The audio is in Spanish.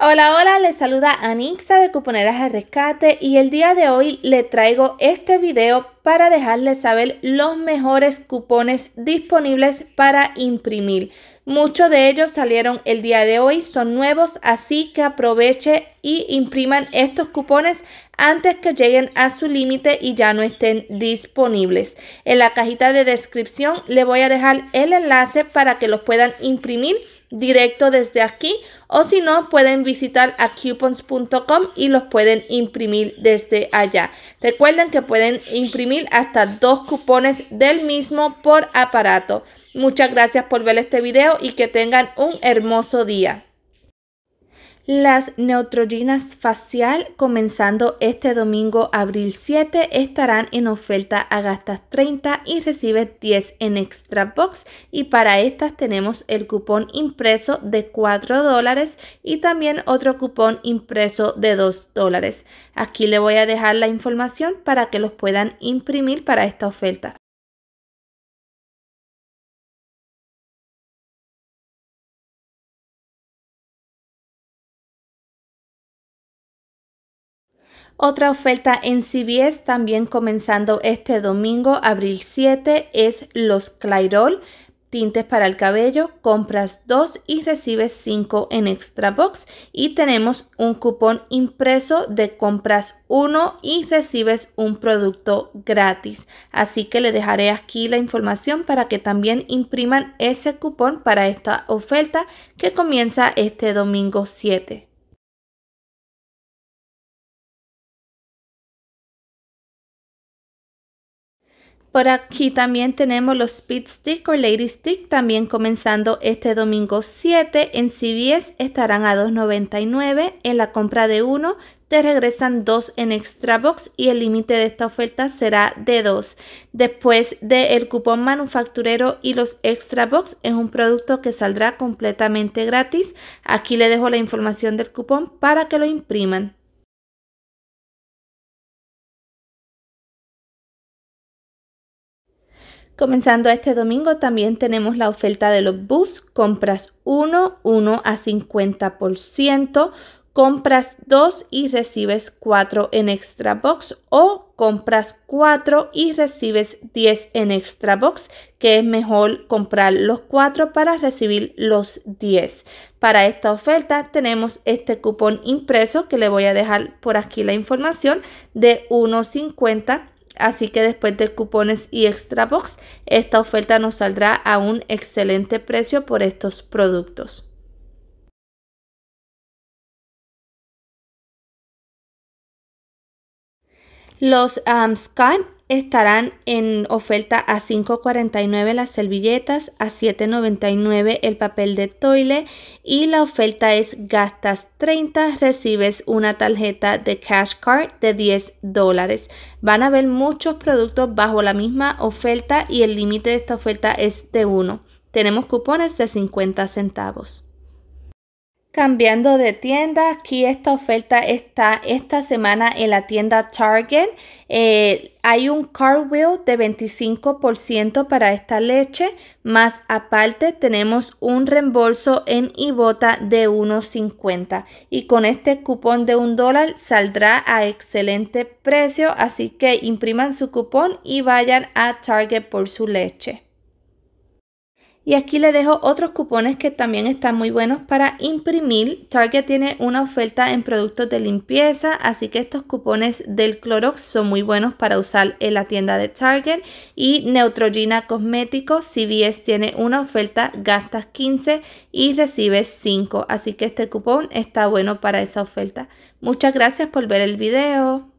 Hola, hola, les saluda Anixa de Cuponeras de Rescate y el día de hoy le traigo este video para dejarles saber los mejores cupones disponibles para imprimir. Muchos de ellos salieron el día de hoy, son nuevos, así que aproveche y impriman estos cupones antes que lleguen a su límite y ya no estén disponibles. En la cajita de descripción le voy a dejar el enlace para que los puedan imprimir directo desde aquí o si no pueden visitar a coupons.com y los pueden imprimir desde allá. Recuerden que pueden imprimir hasta dos cupones del mismo por aparato. Muchas gracias por ver este video y que tengan un hermoso día. Las Neutrogenas facial comenzando este domingo abril 7 estarán en oferta a gastas 30 y recibes 10 en extra box y para estas tenemos el cupón impreso de 4 dólares y también otro cupón impreso de 2 dólares. Aquí le voy a dejar la información para que los puedan imprimir para esta oferta. Otra oferta en CBS también comenzando este domingo, abril 7, es los Clairol, tintes para el cabello. Compras 2 y recibes 5 en Extra Box. Y tenemos un cupón impreso de compras 1 y recibes un producto gratis. Así que le dejaré aquí la información para que también impriman ese cupón para esta oferta que comienza este domingo 7. Por aquí también tenemos los Speed Stick o Lady Stick, también comenzando este domingo 7. En CBS estarán a $2.99. En la compra de uno te regresan dos en Extra Box y el límite de esta oferta será de 2. Después del el cupón manufacturero y los Extra Box es un producto que saldrá completamente gratis. Aquí le dejo la información del cupón para que lo impriman. Comenzando este domingo también tenemos la oferta de los bus, compras 1, 1 a 50%, compras 2 y recibes 4 en extra box o compras 4 y recibes 10 en extra box, que es mejor comprar los 4 para recibir los 10. Para esta oferta tenemos este cupón impreso que le voy a dejar por aquí la información de 1.50 Así que después de cupones y extra box, esta oferta nos saldrá a un excelente precio por estos productos. Los um, estarán en oferta a 5.49 las servilletas, a 7.99 el papel de toile y la oferta es gastas 30, recibes una tarjeta de cash card de 10 dólares. Van a haber muchos productos bajo la misma oferta y el límite de esta oferta es de 1. Tenemos cupones de 50 centavos. Cambiando de tienda, aquí esta oferta está esta semana en la tienda Target. Eh, hay un car de 25% para esta leche, más aparte tenemos un reembolso en Ibota de 1.50 y con este cupón de un dólar saldrá a excelente precio, así que impriman su cupón y vayan a Target por su leche. Y aquí le dejo otros cupones que también están muy buenos para imprimir. Target tiene una oferta en productos de limpieza, así que estos cupones del Clorox son muy buenos para usar en la tienda de Target. Y Neutrogena Cosméticos, CVS tiene una oferta, gastas 15 y recibes 5. Así que este cupón está bueno para esa oferta. Muchas gracias por ver el video.